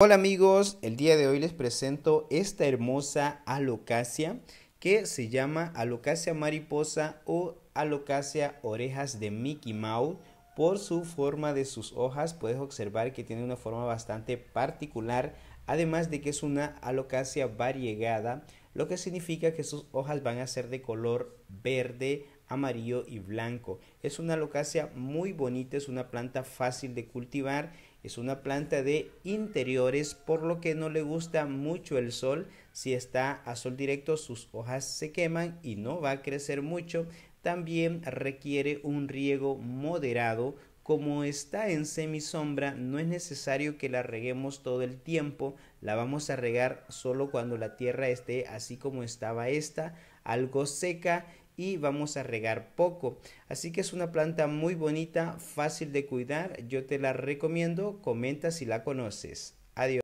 Hola amigos, el día de hoy les presento esta hermosa alocasia que se llama alocasia mariposa o alocasia orejas de Mickey Mouse. Por su forma de sus hojas puedes observar que tiene una forma bastante particular, además de que es una alocasia variegada, lo que significa que sus hojas van a ser de color verde, amarillo y blanco. Es una alocasia muy bonita, es una planta fácil de cultivar es una planta de interiores por lo que no le gusta mucho el sol. Si está a sol directo sus hojas se queman y no va a crecer mucho. También requiere un riego moderado. Como está en semisombra no es necesario que la reguemos todo el tiempo. La vamos a regar solo cuando la tierra esté así como estaba esta, algo seca y vamos a regar poco. Así que es una planta muy bonita, fácil de cuidar. Yo te la recomiendo. Comenta si la conoces. Adiós.